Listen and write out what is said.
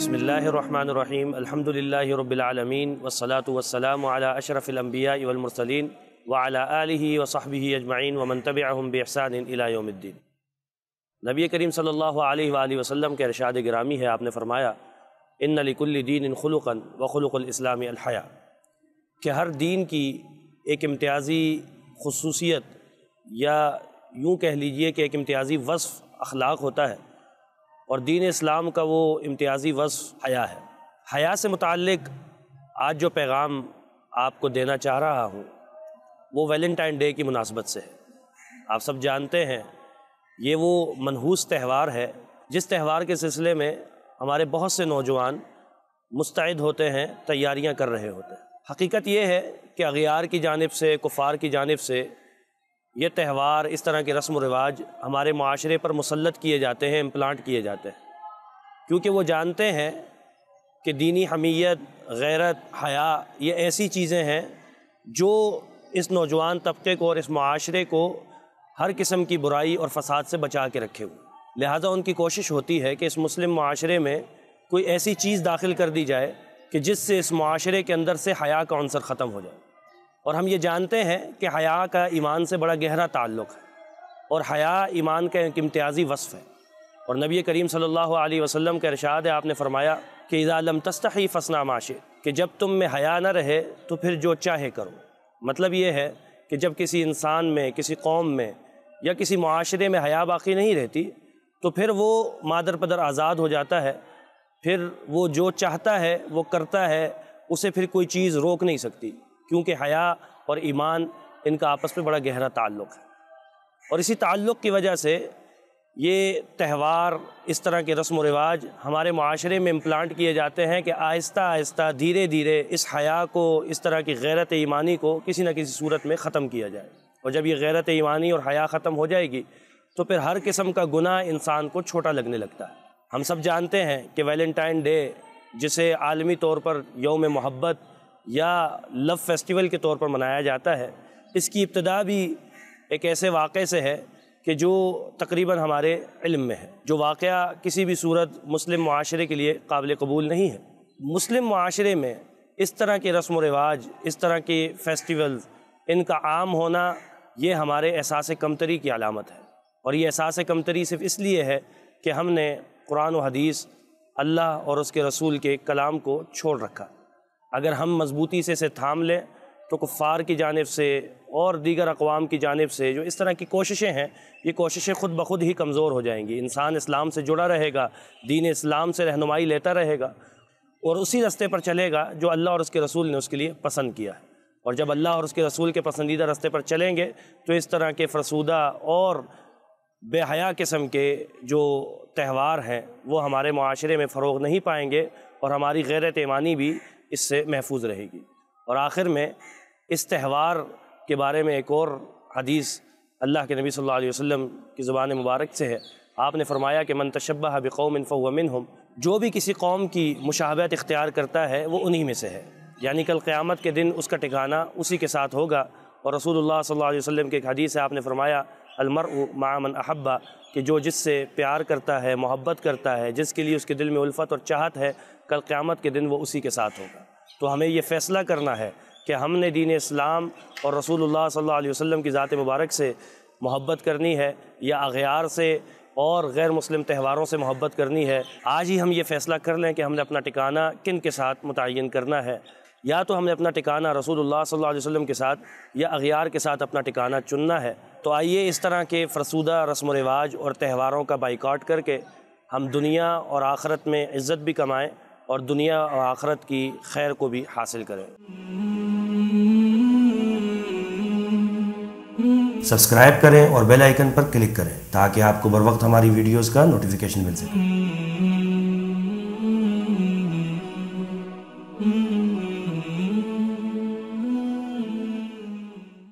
بسم اللہ الرحمن الرحیم الحمد رب العالمین والصلاة والسلام على اشرف الانبیاء والمرسلین وعلى آلہ وصحبہ علیہ اجمعین ومن تبعہم بإحسان الى یوم الدین نبی کریم صلی اللہ علیہ وآلہ وسلم کے رشاد گرامی ہے آپ نے فرمایا ان لکل دین خلقا وخلق الاسلام الحیاء کہ ہر دین کی ایک امتیازی خصوصیت یا یوں کہہ لیجئے کہ ایک امتیازی وصف اخلاق ہوتا ہے اور دین اسلام کا وہ امتیازی وصف حیا ہے حیا سے متعلق آج جو پیغام آپ کو دینا چاہ رہا ہوں وہ ویلنٹائن ڈے کی مناسبت سے ہے آپ سب جانتے ہیں یہ وہ منحوس تہوار ہے جس تہوار کے سلسلے میں ہمارے بہت سے نوجوان مستعد ہوتے ہیں تیاریاں کر رہے ہوتے ہیں حقیقت یہ ہے کہ اغیار کی جانب سے کفار کی جانب سے یہ تہوار اس طرح کے رسم و رواج ہمارے معاشرے پر مسلط کیے جاتے ہیں امپلانٹ کیے جاتے ہیں کیونکہ وہ جانتے ہیں کہ دینی حمیت غیرت حیا یہ ایسی چیزیں ہیں جو اس نوجوان طبقے کو اور اس معاشرے کو ہر قسم کی برائی اور فساد سے بچا کے رکھے ہوئے لہٰذا ان کی کوشش ہوتی ہے کہ اس مسلم معاشرے میں کوئی ایسی چیز داخل کر دی جائے کہ جس سے اس معاشرے کے اندر سے حیا کا عنصر ختم ہو جائے اور ہم یہ جانتے ہیں کہ حیا کا ایمان سے بڑا گہرا تعلق ہے اور حیا ایمان کا ایک امتیازی وصف ہے اور نبی کریم صلی اللہ علیہ وسلم کے ارشاد ہے آپ نے فرمایا کہ اذا لم تستحی فسنا معاشے کہ جب تم میں حیا نہ رہے تو پھر جو چاہے کرو مطلب یہ ہے کہ جب کسی انسان میں کسی قوم میں یا کسی معاشرے میں حیا باقی نہیں رہتی تو پھر وہ مادر پدر آزاد ہو جاتا ہے پھر وہ جو چاہتا ہے وہ کرتا ہے اسے پھر کوئی چیز روک نہیں سکتی کیونکہ حیا اور ایمان ان کا آپس میں بڑا گہرا تعلق ہے اور اسی تعلق کی وجہ سے یہ تہوار اس طرح کے رسم و رواج ہمارے معاشرے میں امپلانٹ کیے جاتے ہیں کہ آہستہ آہستہ دھیرے دھیرے اس حیا کو اس طرح کی غیرت ایمانی کو کسی نہ کسی صورت میں ختم کیا جائے اور جب یہ غیرت ایمانی اور حیا ختم ہو جائے گی تو پھر ہر قسم کا گناہ انسان کو چھوٹا لگنے لگتا ہے ہم سب جانتے ہیں کہ ویلنٹائن ڈے جسے عالمی طور پر یوم محبت یا لو فیسٹیول کے طور پر منایا جاتا ہے اس کی ابتدا بھی ایک ایسے واقعے سے ہے کہ جو تقریباً ہمارے علم میں ہے جو واقعہ کسی بھی صورت مسلم معاشرے کے لیے قابل قبول نہیں ہے مسلم معاشرے میں اس طرح کے رسم و رواج اس طرح کے فیسٹیول ان کا عام ہونا یہ ہمارے احساس کمتری کی علامت ہے اور یہ احساس کمتری صرف اس لیے ہے کہ ہم نے قرآن و حدیث اللہ اور اس کے رسول کے کلام کو چھوڑ رکھا اگر ہم مضبوطی سے اسے تھام لیں تو کفار کی جانب سے اور دیگر اقوام کی جانب سے جو اس طرح کی کوششیں ہیں یہ کوششیں خود بخود ہی کمزور ہو جائیں گی انسان اسلام سے جڑا رہے گا دین اسلام سے رہنمائی لیتا رہے گا اور اسی رستے پر چلے گا جو اللہ اور اس کے رسول نے اس کے لیے پسند کیا اور جب اللہ اور اس کے رسول کے پسندیدہ رستے پر چلیں گے تو اس طرح کے فرسودہ اور بے حیا قسم کے جو تہوار ہیں وہ ہمارے معاشرے میں فروغ نہیں پائیں گے اور ہماری غیرت ایمانی بھی اس سے محفوظ رہے گی اور آخر میں اس تہوار کے بارے میں ایک اور حدیث اللہ کے نبی صلی اللہ علیہ وسلم کی زبان مبارک سے ہے آپ نے فرمایا کہ من تشبہ بقوم فہو منہم جو بھی کسی قوم کی مشابہت اختیار کرتا ہے وہ انہی میں سے ہے یعنی کل قیامت کے دن اس کا ٹکانہ اسی کے ساتھ ہوگا اور رسول اللہ صلی اللہ علیہ وسلم کے ایک حدیث ہے آپ نے فرمایا المرء مع من احبا کہ جو جس سے پیار کرتا ہے محبت کرتا ہے جس کے لیے اس کے دل میں الفت اور چاہت ہے کل قیامت کے دن وہ اسی کے ساتھ ہوگا تو ہمیں یہ فیصلہ کرنا ہے کہ ہم نے دین اسلام اور رسول اللہ صلی اللہ علیہ وسلم کی ذات مبارک سے محبت کرنی ہے یا اغیار سے اور غیر مسلم تہواروں سے محبت کرنی ہے آج ہی ہم یہ فیصلہ کر لیں کہ ہم نے اپنا ٹکانہ کن کے ساتھ متعین کرنا ہے یا تو ہم نے اپنا ٹکانہ رسول اللہ صلی اللہ علیہ وسلم کے ساتھ یا اغیار کے ساتھ اپنا ٹکانہ چننا ہے تو آئیے اس طرح کے فرسودہ رسم و رواج اور تہواروں کا بائیکاٹ کر کے ہم دنیا اور آخرت میں عزت بھی کمائیں اور دنیا اور آخرت کی خیر کو بھی حاصل کریں سبسکرائب کریں اور بیل آئکن پر کلک کریں تاکہ آپ کو بر وقت ہماری ویڈیوز کا نوٹیفکیشن مل سکے